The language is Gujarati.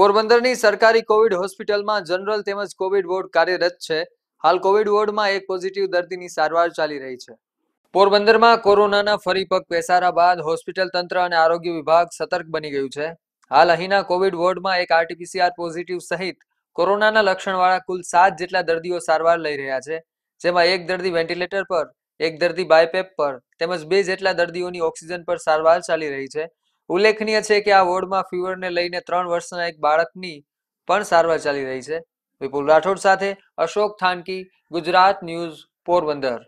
પોરબંદરની સરકારી કોવિડ હોસ્પિટલમાં જનરલ તેમજ કોવિડ વોર્ડ કાર્યરત છે હાલ કોવિડ વોર્ડમાં એક પોઝિટિવ દર્દીની સારવાર ચાલી રહી છે પોરબંદરમાં કોરોનાના ફરી પગ પેસારા બાદ હોસ્પિટલ તંત્ર અને આરોગ્ય વિભાગ સતર્ક બની ગયું છે હાલ અહીંના કોવિડ વોર્ડમાં એક આરટીપીસીઆર પોઝિટિવ સહિત કોરોનાના લક્ષણવાળા કુલ સાત જેટલા દર્દીઓ સારવાર લઈ રહ્યા છે જેમાં એક દર્દી વેન્ટિલેટર પર એક દર્દી બાયપેપ પર તેમજ બે જેટલા દર્દીઓની ઓક્સિજન પર સારવાર ચાલી રહી છે ઉલ્લેખનીય છે કે આ વોર્ડમાં ફીવરને લઈને ત્રણ વર્ષના એક બાળકની પણ સારવાર ચાલી રહી છે વિપુલ રાઠોડ સાથે અશોક થાનકી ગુજરાત ન્યૂઝ પોરબંદર